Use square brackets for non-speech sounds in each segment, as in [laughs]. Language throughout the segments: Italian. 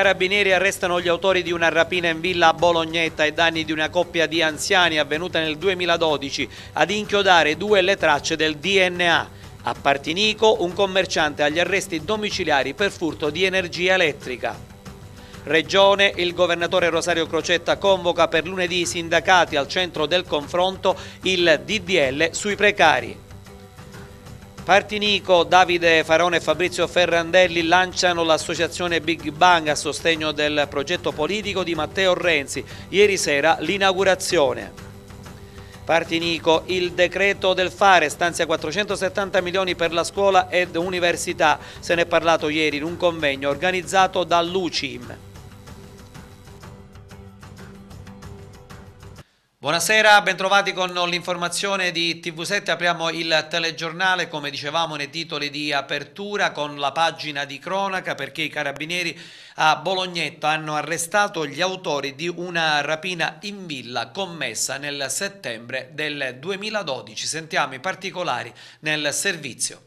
Carabinieri arrestano gli autori di una rapina in villa a Bolognetta e danni di una coppia di anziani avvenuta nel 2012 ad inchiodare due le tracce del DNA. A Partinico un commerciante agli arresti domiciliari per furto di energia elettrica. Regione, il governatore Rosario Crocetta convoca per lunedì i sindacati al centro del confronto il DDL sui precari. Partinico, Davide Farone e Fabrizio Ferrandelli lanciano l'associazione Big Bang a sostegno del progetto politico di Matteo Renzi. Ieri sera l'inaugurazione. Partinico, il decreto del fare stanzia 470 milioni per la scuola ed università. Se ne è parlato ieri in un convegno organizzato dall'UCIM. Buonasera, bentrovati con l'informazione di TV7. Apriamo il telegiornale, come dicevamo nei titoli di apertura, con la pagina di cronaca perché i carabinieri a Bolognetto hanno arrestato gli autori di una rapina in villa commessa nel settembre del 2012. Sentiamo i particolari nel servizio.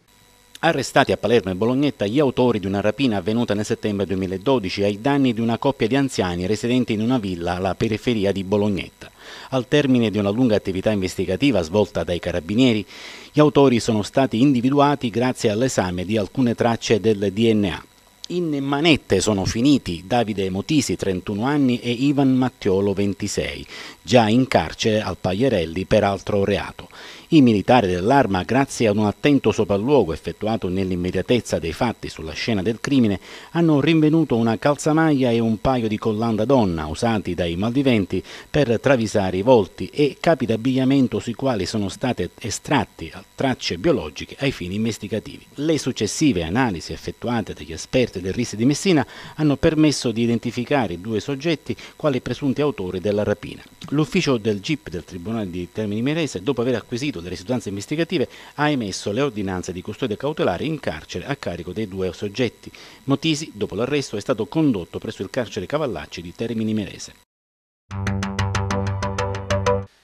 Arrestati a Palermo e Bolognetta gli autori di una rapina avvenuta nel settembre 2012 ai danni di una coppia di anziani residenti in una villa alla periferia di Bolognetta al termine di una lunga attività investigativa svolta dai carabinieri. Gli autori sono stati individuati grazie all'esame di alcune tracce del DNA. In manette sono finiti Davide Motisi, 31 anni, e Ivan Mattiolo, 26, già in carcere al Paglierelli per altro reato. I militari dell'arma, grazie ad un attento sopralluogo effettuato nell'immediatezza dei fatti sulla scena del crimine, hanno rinvenuto una calzamaglia e un paio di collanda donna usati dai maldiventi per travisare i volti e capi d'abbigliamento sui quali sono state estratte tracce biologiche ai fini investigativi. Le successive analisi effettuate dagli esperti del RIS di Messina hanno permesso di identificare i due soggetti quali presunti autori della rapina. L'ufficio del GIP del Tribunale di Termini Merese, dopo aver acquisito delle istituzioni investigative ha emesso le ordinanze di custodia cautelare in carcere a carico dei due soggetti. Motisi, dopo l'arresto, è stato condotto presso il carcere Cavallacci di Termini Merese.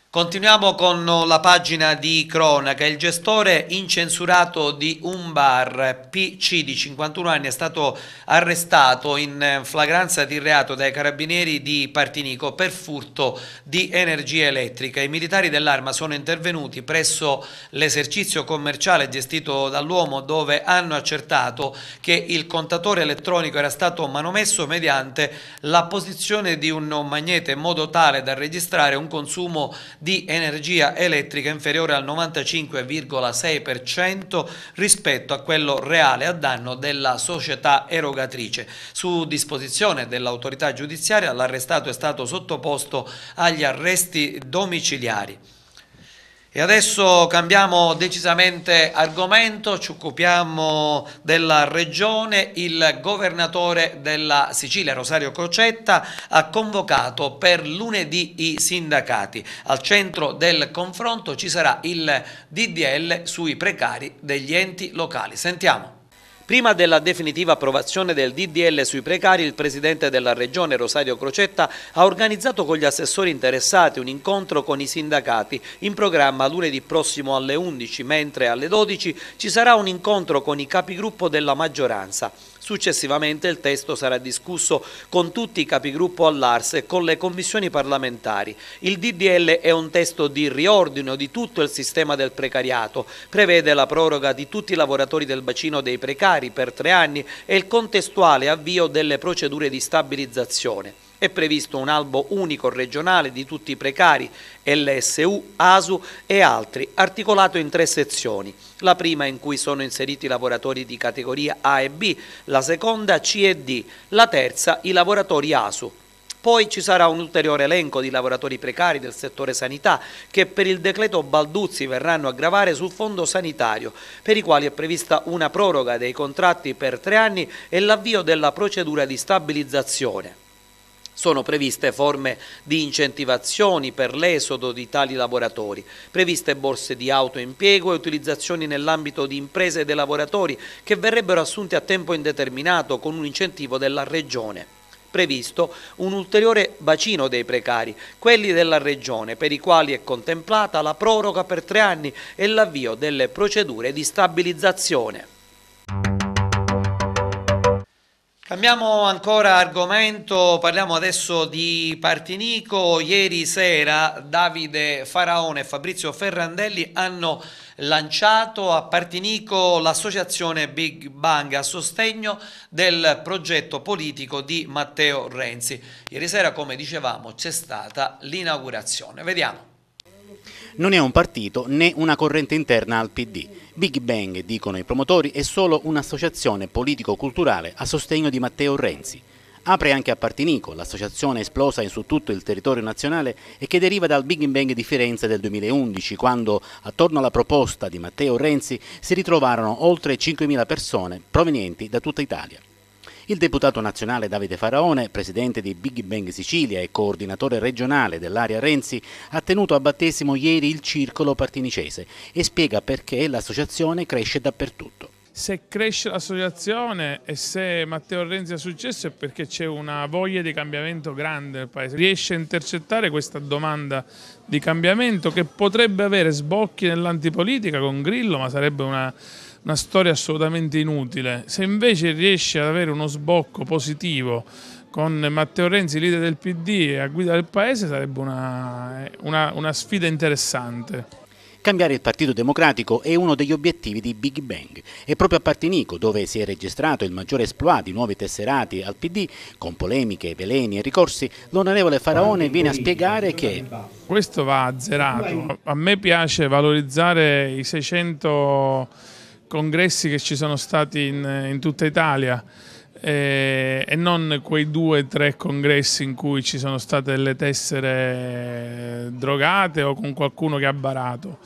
Continuiamo con la pagina di cronaca. Il gestore incensurato di un bar PC di 51 anni è stato arrestato in flagranza di reato dai carabinieri di Partinico per furto di energia elettrica. I militari dell'arma sono intervenuti presso l'esercizio commerciale gestito dall'uomo dove hanno accertato che il contatore elettronico era stato manomesso mediante la posizione di un magnete in modo tale da registrare un consumo di di energia elettrica inferiore al 95,6% rispetto a quello reale a danno della società erogatrice. Su disposizione dell'autorità giudiziaria l'arrestato è stato sottoposto agli arresti domiciliari. E adesso cambiamo decisamente argomento, ci occupiamo della regione. Il governatore della Sicilia, Rosario Crocetta, ha convocato per lunedì i sindacati. Al centro del confronto ci sarà il DDL sui precari degli enti locali. Sentiamo. Prima della definitiva approvazione del DDL sui precari, il Presidente della Regione, Rosario Crocetta, ha organizzato con gli assessori interessati un incontro con i sindacati in programma lunedì prossimo alle 11, mentre alle 12 ci sarà un incontro con i capigruppo della maggioranza. Successivamente il testo sarà discusso con tutti i capigruppo all'Ars e con le commissioni parlamentari. Il DDL è un testo di riordino di tutto il sistema del precariato, prevede la proroga di tutti i lavoratori del bacino dei precari per tre anni e il contestuale avvio delle procedure di stabilizzazione. È previsto un albo unico regionale di tutti i precari, LSU, ASU e altri, articolato in tre sezioni. La prima in cui sono inseriti i lavoratori di categoria A e B, la seconda C e D, la terza i lavoratori ASU. Poi ci sarà un ulteriore elenco di lavoratori precari del settore sanità che per il decreto Balduzzi verranno a gravare sul fondo sanitario, per i quali è prevista una proroga dei contratti per tre anni e l'avvio della procedura di stabilizzazione. Sono previste forme di incentivazioni per l'esodo di tali lavoratori, previste borse di autoimpiego e utilizzazioni nell'ambito di imprese dei lavoratori che verrebbero assunti a tempo indeterminato con un incentivo della Regione previsto un ulteriore bacino dei precari, quelli della Regione, per i quali è contemplata la proroga per tre anni e l'avvio delle procedure di stabilizzazione. Cambiamo ancora argomento, parliamo adesso di Partinico. Ieri sera Davide Faraone e Fabrizio Ferrandelli hanno lanciato a Partinico l'associazione Big Bang a sostegno del progetto politico di Matteo Renzi. Ieri sera, come dicevamo, c'è stata l'inaugurazione. Vediamo. Non è un partito né una corrente interna al PD. Big Bang, dicono i promotori, è solo un'associazione politico-culturale a sostegno di Matteo Renzi. Apre anche a Partinico, l'associazione esplosa in su tutto il territorio nazionale e che deriva dal Big Bang di Firenze del 2011, quando attorno alla proposta di Matteo Renzi si ritrovarono oltre 5.000 persone provenienti da tutta Italia. Il deputato nazionale Davide Faraone, presidente di Big Bang Sicilia e coordinatore regionale dell'area Renzi, ha tenuto a battesimo ieri il circolo partinicese e spiega perché l'associazione cresce dappertutto se cresce l'associazione e se Matteo Renzi ha successo è perché c'è una voglia di cambiamento grande nel paese. Riesce a intercettare questa domanda di cambiamento che potrebbe avere sbocchi nell'antipolitica con Grillo, ma sarebbe una una storia assolutamente inutile. Se invece riesce ad avere uno sbocco positivo con Matteo Renzi, leader del PD, e a guida del Paese, sarebbe una, una, una sfida interessante. Cambiare il Partito Democratico è uno degli obiettivi di Big Bang e proprio a Partinico, dove si è registrato il maggiore esploit di nuovi tesserati al PD, con polemiche, veleni e ricorsi, l'onorevole Faraone viene a spiegare che... Questo va azzerato. A me piace valorizzare i 600 congressi che ci sono stati in, in tutta Italia eh, e non quei due o tre congressi in cui ci sono state delle tessere drogate o con qualcuno che ha barato.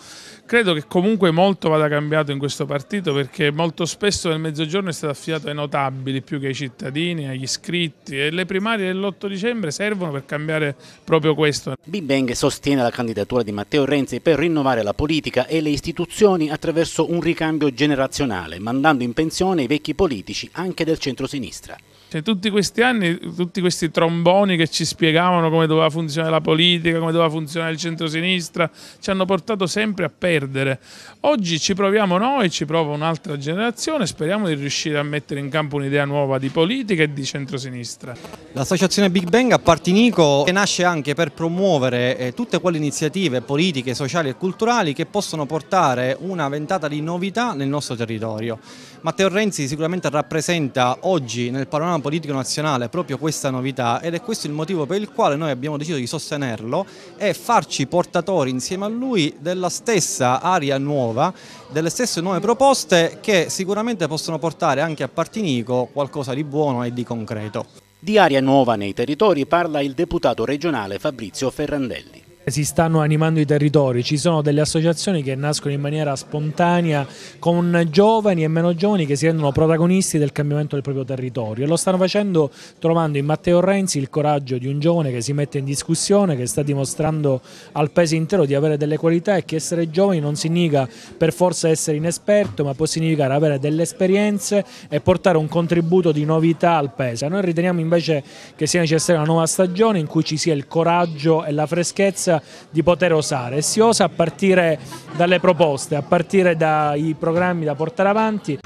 Credo che comunque molto vada cambiato in questo partito perché molto spesso nel mezzogiorno è stato affidato ai notabili più che ai cittadini, agli iscritti e le primarie dell'8 dicembre servono per cambiare proprio questo. Bibeng sostiene la candidatura di Matteo Renzi per rinnovare la politica e le istituzioni attraverso un ricambio generazionale, mandando in pensione i vecchi politici anche del centro-sinistra. Cioè, tutti questi anni, tutti questi tromboni che ci spiegavano come doveva funzionare la politica, come doveva funzionare il centrosinistra, ci hanno portato sempre a perdere. Oggi ci proviamo noi, ci prova un'altra generazione, speriamo di riuscire a mettere in campo un'idea nuova di politica e di centrosinistra. L'associazione Big Bang a Partinico nasce anche per promuovere eh, tutte quelle iniziative politiche, sociali e culturali che possono portare una ventata di novità nel nostro territorio. Matteo Renzi sicuramente rappresenta oggi nel panorama politico nazionale proprio questa novità ed è questo il motivo per il quale noi abbiamo deciso di sostenerlo e farci portatori insieme a lui della stessa aria nuova, delle stesse nuove proposte che sicuramente possono portare anche a Partinico qualcosa di buono e di concreto. Di aria nuova nei territori parla il deputato regionale Fabrizio Ferrandelli si stanno animando i territori, ci sono delle associazioni che nascono in maniera spontanea con giovani e meno giovani che si rendono protagonisti del cambiamento del proprio territorio e lo stanno facendo trovando in Matteo Renzi il coraggio di un giovane che si mette in discussione, che sta dimostrando al paese intero di avere delle qualità e che essere giovani non significa per forza essere inesperto ma può significare avere delle esperienze e portare un contributo di novità al paese. Noi riteniamo invece che sia necessaria una nuova stagione in cui ci sia il coraggio e la freschezza fiducia di poter osare. E Si osa a partire dalle proposte, a partire dai programmi da portare avanti.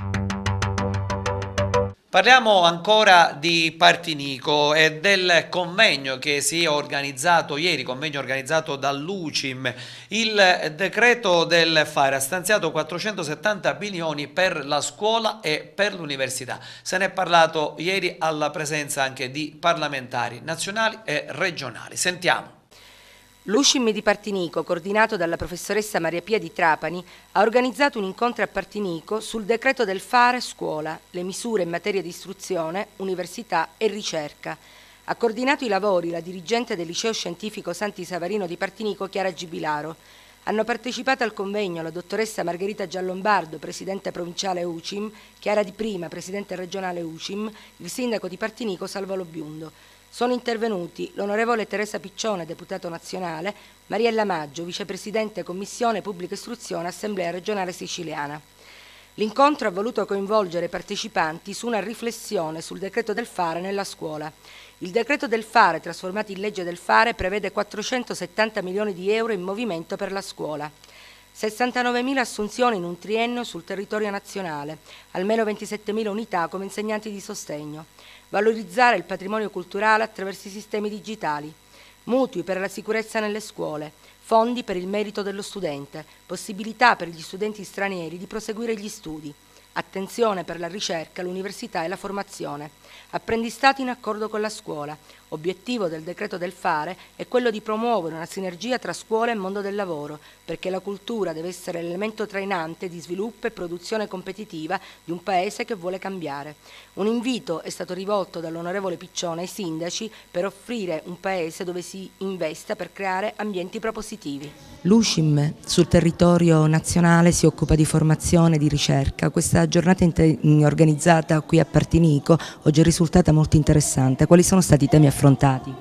Parliamo ancora di Partinico e del convegno che si è organizzato ieri, convegno organizzato dall'UCIM. Il decreto del fare ha stanziato 470 milioni per la scuola e per l'università. Se ne è parlato ieri alla presenza anche di parlamentari nazionali e regionali. Sentiamo. L'Uscim di Partinico, coordinato dalla professoressa Maria Pia di Trapani, ha organizzato un incontro a Partinico sul decreto del fare scuola, le misure in materia di istruzione, università e ricerca. Ha coordinato i lavori la dirigente del liceo scientifico Santi Savarino di Partinico, Chiara Gibilaro. Hanno partecipato al convegno la dottoressa Margherita Giallombardo, presidente provinciale UCIM, Chiara Di Prima, presidente regionale UCIM, il sindaco di Partinico Salvo Biundo. Sono intervenuti l'onorevole Teresa Piccione, deputato nazionale, Mariella Maggio, vicepresidente Commissione Pubblica Istruzione Assemblea regionale siciliana. L'incontro ha voluto coinvolgere i partecipanti su una riflessione sul decreto del fare nella scuola. Il decreto del fare, trasformato in legge del fare, prevede 470 milioni di euro in movimento per la scuola. 69.000 assunzioni in un triennio sul territorio nazionale, almeno 27.000 unità come insegnanti di sostegno valorizzare il patrimonio culturale attraverso i sistemi digitali, mutui per la sicurezza nelle scuole, fondi per il merito dello studente, possibilità per gli studenti stranieri di proseguire gli studi, attenzione per la ricerca, l'università e la formazione, apprendistato in accordo con la scuola, Obiettivo del decreto del fare è quello di promuovere una sinergia tra scuola e mondo del lavoro, perché la cultura deve essere l'elemento trainante di sviluppo e produzione competitiva di un Paese che vuole cambiare. Un invito è stato rivolto dall'onorevole Piccione ai sindaci per offrire un Paese dove si investa per creare ambienti propositivi. L'Ucim sul territorio nazionale si occupa di formazione e di ricerca. Questa giornata organizzata qui a Partinico oggi è risultata molto interessante. Quali sono stati i temi affrontati? affrontati.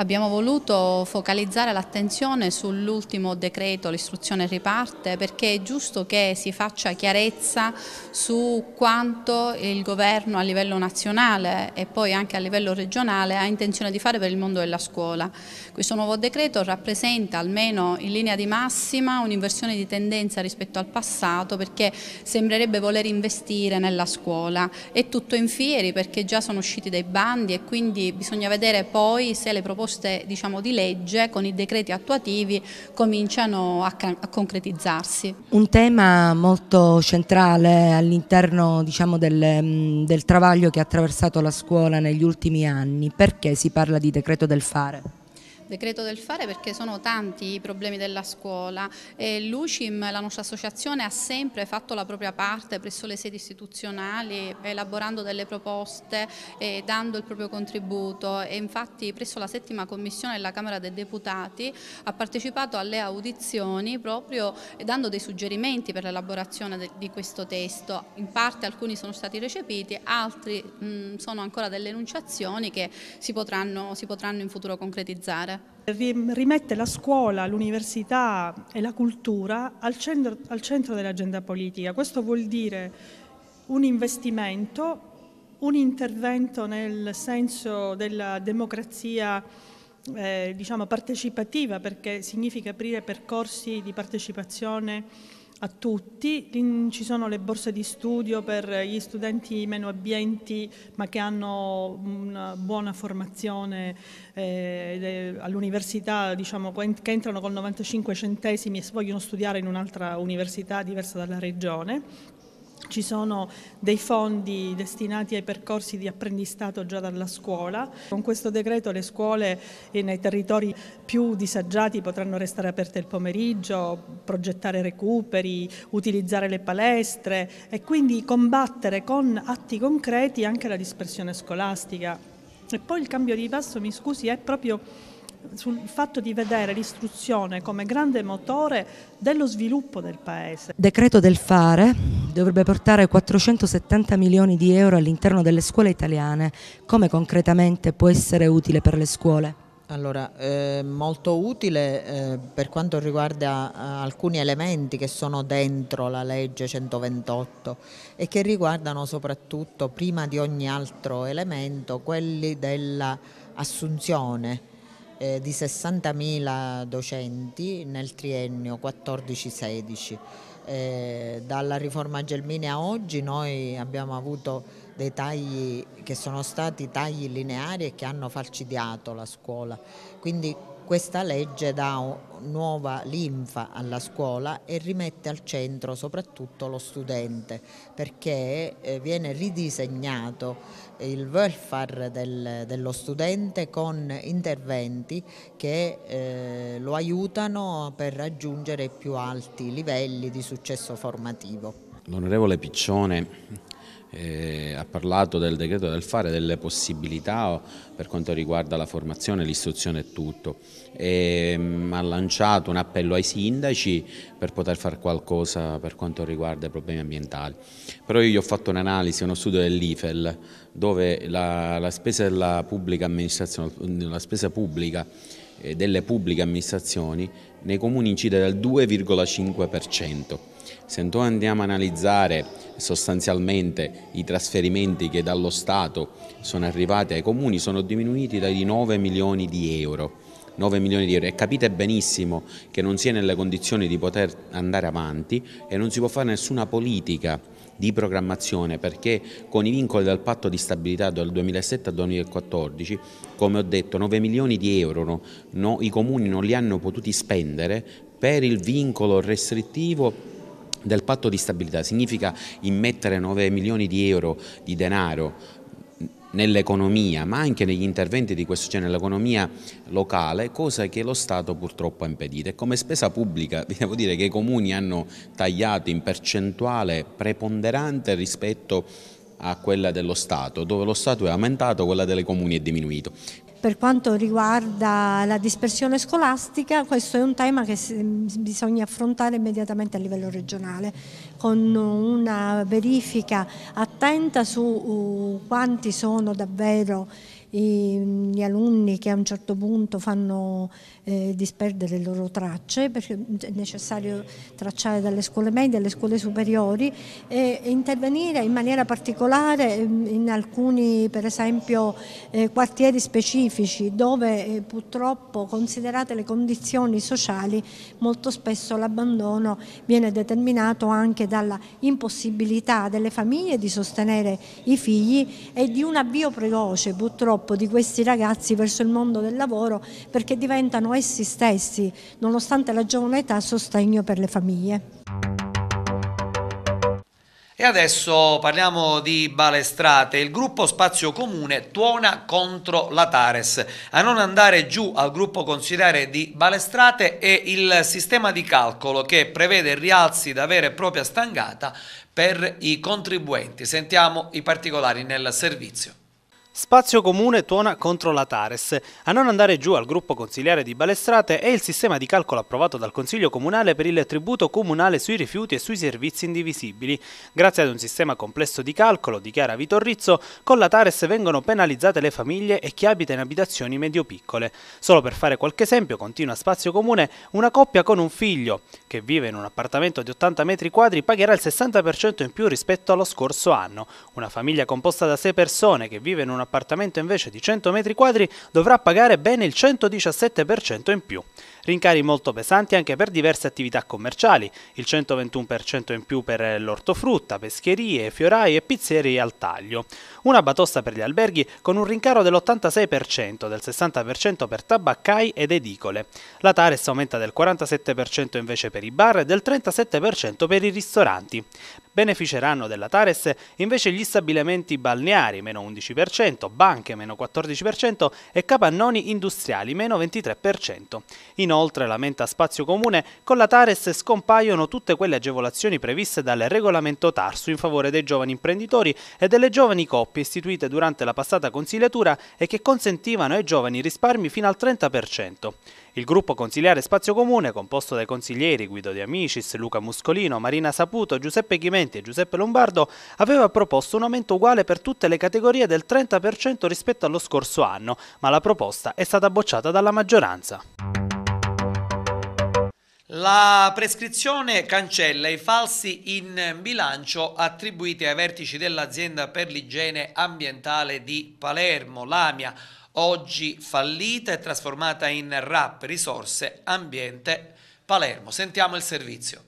Abbiamo voluto focalizzare l'attenzione sull'ultimo decreto, l'istruzione riparte, perché è giusto che si faccia chiarezza su quanto il governo a livello nazionale e poi anche a livello regionale ha intenzione di fare per il mondo della scuola. Questo nuovo decreto rappresenta almeno in linea di massima un'inversione di tendenza rispetto al passato perché sembrerebbe voler investire nella scuola. È tutto in fieri perché già sono usciti dei bandi e quindi bisogna vedere poi se le proposte proposte diciamo, di legge con i decreti attuativi cominciano a, a concretizzarsi. Un tema molto centrale all'interno diciamo, del, mm, del travaglio che ha attraversato la scuola negli ultimi anni, perché si parla di decreto del fare? decreto del fare perché sono tanti i problemi della scuola e l'UCIM, la nostra associazione, ha sempre fatto la propria parte presso le sedi istituzionali elaborando delle proposte e dando il proprio contributo e infatti presso la settima commissione della Camera dei Deputati ha partecipato alle audizioni proprio dando dei suggerimenti per l'elaborazione di questo testo, in parte alcuni sono stati recepiti, altri mh, sono ancora delle enunciazioni che si potranno, si potranno in futuro concretizzare. Eh, rimette la scuola, l'università e la cultura al centro, al centro dell'agenda politica. Questo vuol dire un investimento, un intervento nel senso della democrazia eh, diciamo partecipativa perché significa aprire percorsi di partecipazione a tutti, ci sono le borse di studio per gli studenti meno abbienti ma che hanno una buona formazione eh, all'università, diciamo, che entrano con 95 centesimi e vogliono studiare in un'altra università diversa dalla regione ci sono dei fondi destinati ai percorsi di apprendistato già dalla scuola. Con questo decreto le scuole nei territori più disagiati potranno restare aperte il pomeriggio, progettare recuperi, utilizzare le palestre e quindi combattere con atti concreti anche la dispersione scolastica. E poi il cambio di passo, mi scusi, è proprio sul fatto di vedere l'istruzione come grande motore dello sviluppo del Paese. Decreto del fare dovrebbe portare 470 milioni di euro all'interno delle scuole italiane. Come concretamente può essere utile per le scuole? Allora, eh, molto utile eh, per quanto riguarda eh, alcuni elementi che sono dentro la legge 128 e che riguardano soprattutto, prima di ogni altro elemento, quelli dell'assunzione eh, di 60.000 docenti nel triennio 14-16. Eh, dalla riforma Gelmini a oggi noi abbiamo avuto dei tagli che sono stati tagli lineari e che hanno falcidiato la scuola, quindi questa legge dà nuova linfa alla scuola e rimette al centro soprattutto lo studente perché eh, viene ridisegnato il welfare del, dello studente con interventi che eh, lo aiutano per raggiungere più alti livelli di successo formativo. L'onorevole Piccione eh, ha parlato del decreto del fare, delle possibilità oh, per quanto riguarda la formazione, l'istruzione e tutto. E, ehm, mh, ha lanciato un appello ai sindaci per poter fare qualcosa per quanto riguarda i problemi ambientali. Però io gli ho fatto un'analisi, uno studio dell'IFEL, dove la, la spesa della pubblica amministrazione, la spesa pubblica eh, delle pubbliche amministrazioni nei comuni incide del 2,5%. Se noi andiamo a analizzare sostanzialmente i trasferimenti che dallo Stato sono arrivati ai comuni sono diminuiti dai 9 milioni di euro. 9 milioni di euro e capite benissimo che non si è nelle condizioni di poter andare avanti e non si può fare nessuna politica di programmazione perché con i vincoli del patto di stabilità dal 2007 al 2014 come ho detto 9 milioni di euro no, no, i comuni non li hanno potuti spendere per il vincolo restrittivo del patto di stabilità significa immettere 9 milioni di euro di denaro nell'economia ma anche negli interventi di questo genere nell'economia locale cosa che lo Stato purtroppo ha impedito e come spesa pubblica [laughs] devo dire che i comuni hanno tagliato in percentuale preponderante rispetto a quella dello Stato dove lo Stato è aumentato quella delle comuni è diminuito per quanto riguarda la dispersione scolastica, questo è un tema che bisogna affrontare immediatamente a livello regionale, con una verifica attenta su uh, quanti sono davvero gli alunni che a un certo punto fanno eh, disperdere le loro tracce, perché è necessario tracciare dalle scuole medie alle scuole superiori e, e intervenire in maniera particolare ehm, in alcuni per esempio eh, quartieri specifici dove eh, purtroppo considerate le condizioni sociali molto spesso l'abbandono viene determinato anche dalla impossibilità delle famiglie di sostenere i figli e di un avvio precoce purtroppo purtroppo di questi ragazzi verso il mondo del lavoro perché diventano essi stessi, nonostante la giovane età, sostegno per le famiglie. E adesso parliamo di Balestrate, il gruppo Spazio Comune tuona contro la Tares. A non andare giù al gruppo consigliere di Balestrate è il sistema di calcolo che prevede rialzi da vera e propria stangata per i contribuenti. Sentiamo i particolari nel servizio. Spazio Comune tuona contro la Tares. A non andare giù al gruppo consigliare di Balestrate è il sistema di calcolo approvato dal Consiglio Comunale per il tributo comunale sui rifiuti e sui servizi indivisibili. Grazie ad un sistema complesso di calcolo, dichiara Vitorrizzo, con la Tares vengono penalizzate le famiglie e chi abita in abitazioni medio-piccole. Solo per fare qualche esempio, continua Spazio Comune, una coppia con un figlio che vive in un appartamento di 80 metri quadri pagherà il 60% in più rispetto allo scorso anno. Una famiglia composta da 6 persone che vive in un appartamento appartamento invece di 100 m2 dovrà pagare ben il 117% in più. Rincari molto pesanti anche per diverse attività commerciali, il 121% in più per l'ortofrutta, pescherie, fiorai e pizzerie al taglio. Una batosta per gli alberghi con un rincaro dell'86%, del 60% per tabaccai ed edicole. La Tares aumenta del 47% invece per i bar e del 37% per i ristoranti. Beneficeranno della Tares invece gli stabilimenti balneari, meno 11%, banche, meno 14% e capannoni industriali, meno 23%. Inoltre, lamenta Spazio Comune, con la Tares scompaiono tutte quelle agevolazioni previste dal regolamento Tarsu in favore dei giovani imprenditori e delle giovani coppie istituite durante la passata consigliatura e che consentivano ai giovani risparmi fino al 30%. Il gruppo consigliare Spazio Comune, composto dai consiglieri Guido De Amicis, Luca Muscolino, Marina Saputo, Giuseppe Ghimenti e Giuseppe Lombardo, aveva proposto un aumento uguale per tutte le categorie del 30% rispetto allo scorso anno, ma la proposta è stata bocciata dalla maggioranza. La prescrizione cancella i falsi in bilancio attribuiti ai vertici dell'azienda per l'igiene ambientale di Palermo, l'AMIA, oggi fallita e trasformata in RAP, risorse, ambiente, Palermo. Sentiamo il servizio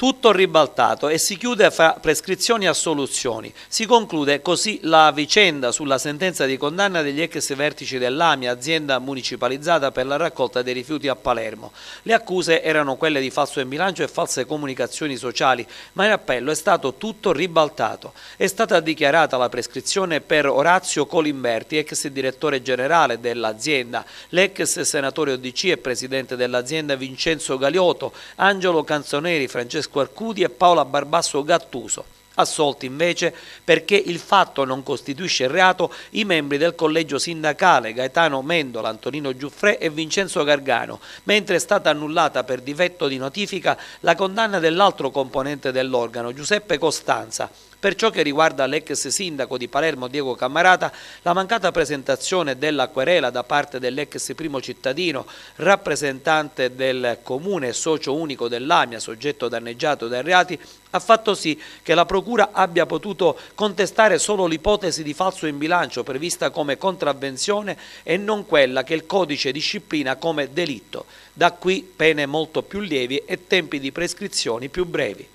tutto ribaltato e si chiude fra prescrizioni e assoluzioni. Si conclude così la vicenda sulla sentenza di condanna degli ex vertici dell'AMI, azienda municipalizzata per la raccolta dei rifiuti a Palermo. Le accuse erano quelle di falso in bilancio e false comunicazioni sociali, ma in appello è stato tutto ribaltato. È stata dichiarata la prescrizione per Orazio Colimberti, ex direttore generale dell'azienda, l'ex senatore ODC e presidente dell'azienda Vincenzo Galioto, Angelo Canzoneri, Francesco Francesco Arcudi e Paola Barbasso Gattuso. Assolti invece perché il fatto non costituisce reato i membri del collegio sindacale Gaetano Mendola, Antonino Giuffrè e Vincenzo Gargano, mentre è stata annullata per difetto di notifica la condanna dell'altro componente dell'organo, Giuseppe Costanza, per ciò che riguarda l'ex sindaco di Palermo Diego Cammarata, la mancata presentazione della querela da parte dell'ex primo cittadino, rappresentante del comune e socio unico dell'AMIA, soggetto danneggiato dai reati, ha fatto sì che la Procura abbia potuto contestare solo l'ipotesi di falso in bilancio prevista come contravvenzione e non quella che il codice disciplina come delitto. Da qui pene molto più lievi e tempi di prescrizioni più brevi.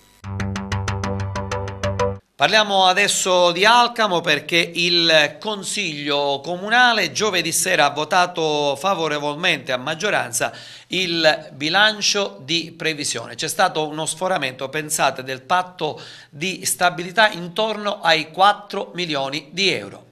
Parliamo adesso di Alcamo perché il Consiglio Comunale giovedì sera ha votato favorevolmente a maggioranza il bilancio di previsione. C'è stato uno sforamento, pensate, del patto di stabilità intorno ai 4 milioni di euro.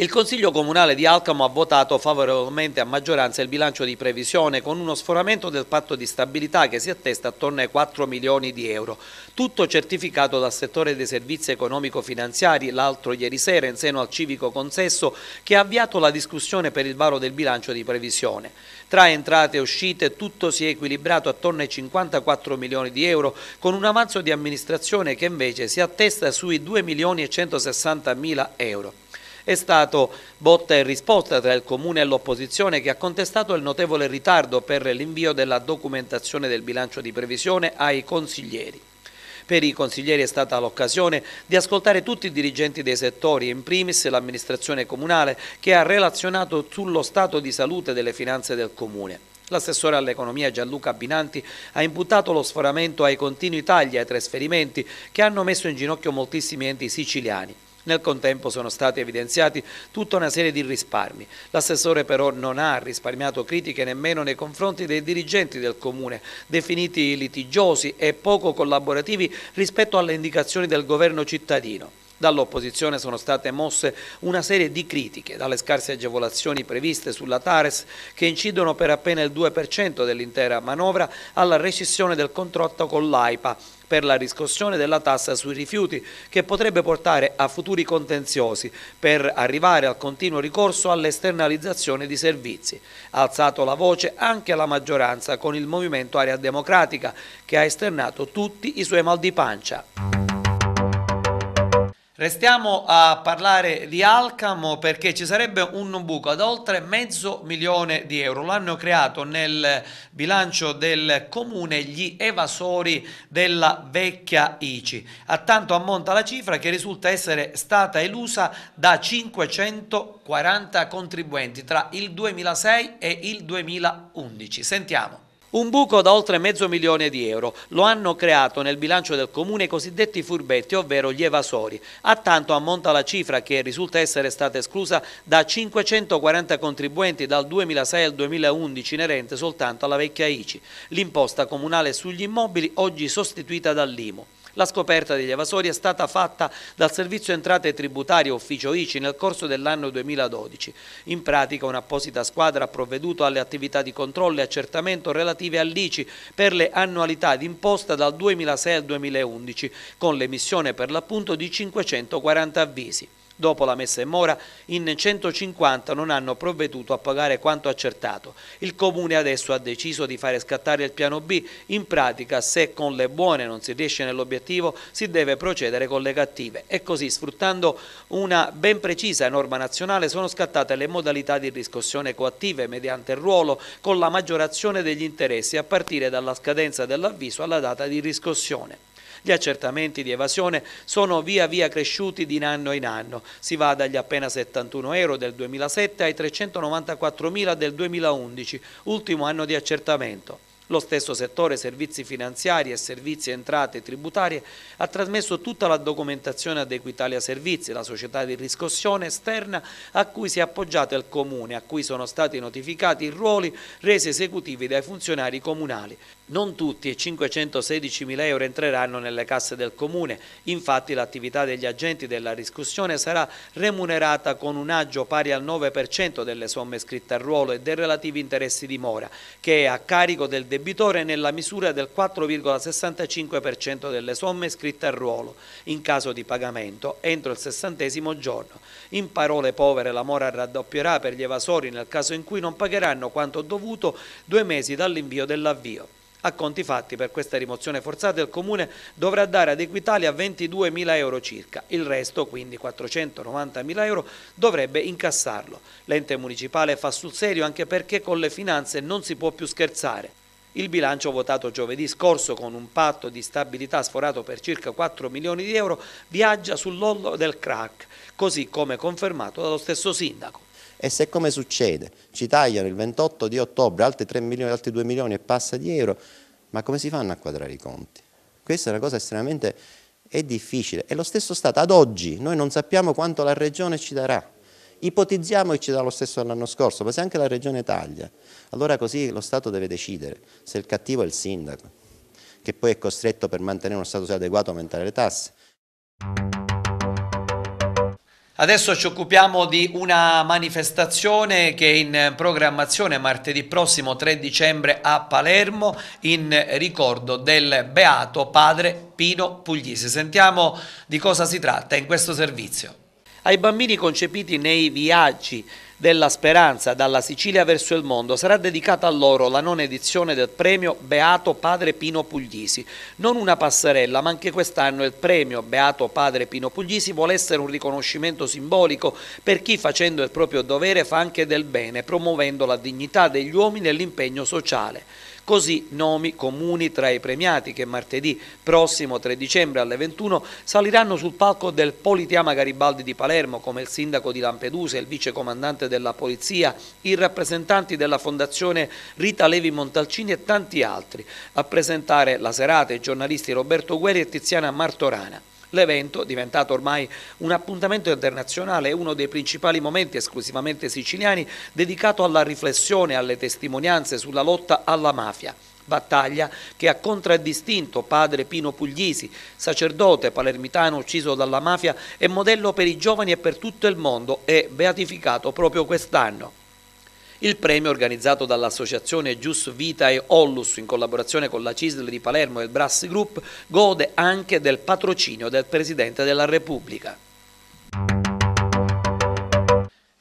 Il Consiglio Comunale di Alcamo ha votato favorevolmente a maggioranza il bilancio di previsione con uno sforamento del patto di stabilità che si attesta attorno ai 4 milioni di euro, tutto certificato dal settore dei servizi economico-finanziari l'altro ieri sera in seno al civico consesso che ha avviato la discussione per il varo del bilancio di previsione. Tra entrate e uscite tutto si è equilibrato attorno ai 54 milioni di euro con un avanzo di amministrazione che invece si attesta sui 2 milioni e 160 mila euro è stato botta e risposta tra il Comune e l'opposizione che ha contestato il notevole ritardo per l'invio della documentazione del bilancio di previsione ai consiglieri. Per i consiglieri è stata l'occasione di ascoltare tutti i dirigenti dei settori, in primis l'amministrazione comunale che ha relazionato sullo stato di salute delle finanze del Comune. L'assessore all'economia Gianluca Binanti ha imputato lo sforamento ai continui tagli ai trasferimenti che hanno messo in ginocchio moltissimi enti siciliani. Nel contempo sono stati evidenziati tutta una serie di risparmi. L'assessore però non ha risparmiato critiche nemmeno nei confronti dei dirigenti del Comune, definiti litigiosi e poco collaborativi rispetto alle indicazioni del governo cittadino. Dall'opposizione sono state mosse una serie di critiche, dalle scarse agevolazioni previste sulla Tares che incidono per appena il 2% dell'intera manovra alla rescissione del contratto con l'AIPA per la riscossione della tassa sui rifiuti che potrebbe portare a futuri contenziosi per arrivare al continuo ricorso all'esternalizzazione di servizi. Ha alzato la voce anche la maggioranza con il Movimento Area Democratica che ha esternato tutti i suoi mal di pancia. Restiamo a parlare di Alcamo perché ci sarebbe un buco ad oltre mezzo milione di euro. L'hanno creato nel bilancio del comune gli evasori della vecchia ICI. A tanto ammonta la cifra che risulta essere stata elusa da 540 contribuenti tra il 2006 e il 2011. Sentiamo. Un buco da oltre mezzo milione di euro lo hanno creato nel bilancio del comune i cosiddetti furbetti, ovvero gli evasori. A tanto ammonta la cifra che risulta essere stata esclusa da 540 contribuenti dal 2006 al 2011 inerente soltanto alla vecchia ICI, l'imposta comunale sugli immobili oggi sostituita dall'IMO. La scoperta degli evasori è stata fatta dal Servizio Entrate Tributarie Ufficio ICI nel corso dell'anno 2012. In pratica un'apposita squadra ha provveduto alle attività di controllo e accertamento relative all'ICI per le annualità d'imposta dal 2006 al 2011 con l'emissione per l'appunto di 540 avvisi dopo la messa in mora, in 150 non hanno provveduto a pagare quanto accertato. Il Comune adesso ha deciso di fare scattare il piano B, in pratica se con le buone non si riesce nell'obiettivo si deve procedere con le cattive e così sfruttando una ben precisa norma nazionale sono scattate le modalità di riscossione coattive mediante il ruolo con la maggiorazione degli interessi a partire dalla scadenza dell'avviso alla data di riscossione. Gli accertamenti di evasione sono via via cresciuti di anno in anno. Si va dagli appena 71 euro del 2007 ai 394 mila del 2011, ultimo anno di accertamento. Lo stesso settore servizi finanziari e servizi entrate tributarie ha trasmesso tutta la documentazione ad Equitalia Servizi, la società di riscossione esterna a cui si è appoggiato il Comune, a cui sono stati notificati i ruoli resi esecutivi dai funzionari comunali. Non tutti e 516 mila euro entreranno nelle casse del Comune, infatti l'attività degli agenti della riscussione sarà remunerata con un agio pari al 9% delle somme scritte al ruolo e dei relativi interessi di mora, che è a carico del debitore nella misura del 4,65% delle somme scritte al ruolo, in caso di pagamento entro il sessantesimo giorno. In parole povere la mora raddoppierà per gli evasori nel caso in cui non pagheranno quanto dovuto due mesi dall'invio dell'avvio. A conti fatti, per questa rimozione forzata il Comune dovrà dare ad Equitalia 22.000 euro circa, il resto, quindi 490.000 euro, dovrebbe incassarlo. L'ente municipale fa sul serio anche perché con le finanze non si può più scherzare. Il bilancio votato giovedì scorso con un patto di stabilità sforato per circa 4 milioni di euro viaggia sull'ollo del crack, così come confermato dallo stesso sindaco. E se come succede ci tagliano il 28 di ottobre altri 3 milioni, altri 2 milioni e passa di euro, ma come si fanno a quadrare i conti? Questa è una cosa estremamente è difficile. E lo stesso Stato, ad oggi, noi non sappiamo quanto la Regione ci darà. Ipotizziamo che ci dà lo stesso l'anno scorso, ma se anche la Regione taglia, allora così lo Stato deve decidere se il cattivo è il sindaco, che poi è costretto per mantenere uno status adeguato a aumentare le tasse. Adesso ci occupiamo di una manifestazione che è in programmazione martedì prossimo 3 dicembre a Palermo in ricordo del beato padre Pino Puglisi. Sentiamo di cosa si tratta in questo servizio. Ai bambini concepiti nei viaggi della Speranza dalla Sicilia verso il mondo sarà dedicata a loro la non edizione del premio Beato Padre Pino Puglisi. Non una passerella, ma anche quest'anno il premio Beato Padre Pino Puglisi vuole essere un riconoscimento simbolico per chi facendo il proprio dovere fa anche del bene, promuovendo la dignità degli uomini e l'impegno sociale. Così nomi comuni tra i premiati che martedì prossimo 3 dicembre alle 21 saliranno sul palco del Politeama Garibaldi di Palermo come il sindaco di Lampedusa, il vice comandante della polizia, i rappresentanti della fondazione Rita Levi Montalcini e tanti altri. A presentare la serata i giornalisti Roberto Guerri e Tiziana Martorana. L'evento, diventato ormai un appuntamento internazionale, è uno dei principali momenti esclusivamente siciliani dedicato alla riflessione e alle testimonianze sulla lotta alla mafia battaglia che ha contraddistinto padre Pino Puglisi, sacerdote palermitano ucciso dalla mafia e modello per i giovani e per tutto il mondo e beatificato proprio quest'anno. Il premio, organizzato dall'associazione Gius Vitae e Ollus in collaborazione con la CISL di Palermo e il Brass Group, gode anche del patrocinio del Presidente della Repubblica.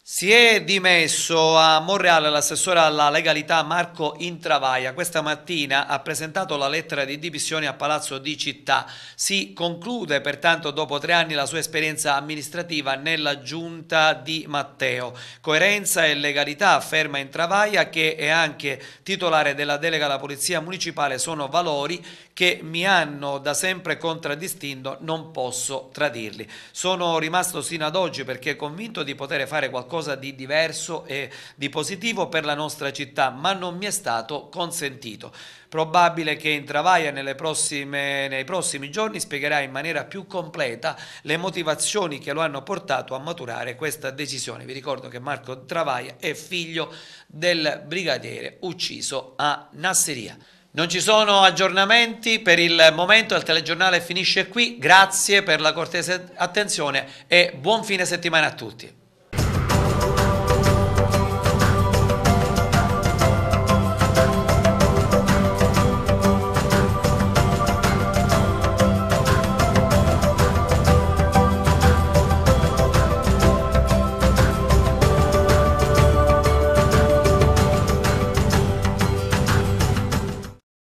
Si è dimesso a Monreale l'assessore alla legalità Marco Intravaia. Questa mattina ha presentato la lettera di dimissione a Palazzo di Città. Si conclude pertanto dopo tre anni la sua esperienza amministrativa nella giunta di Matteo. Coerenza e legalità, afferma Intravaia, che è anche titolare della delega alla Polizia Municipale, sono valori che mi hanno da sempre contraddistinto, non posso tradirli. Sono rimasto sino ad oggi perché convinto di poter fare qualcosa di diverso e di positivo per la nostra città, ma non mi è stato consentito. Probabile che in Travaia prossime, nei prossimi giorni spiegherà in maniera più completa le motivazioni che lo hanno portato a maturare questa decisione. Vi ricordo che Marco Travaia è figlio del brigadiere ucciso a Nasseria. Non ci sono aggiornamenti, per il momento il telegiornale finisce qui, grazie per la cortese attenzione e buon fine settimana a tutti.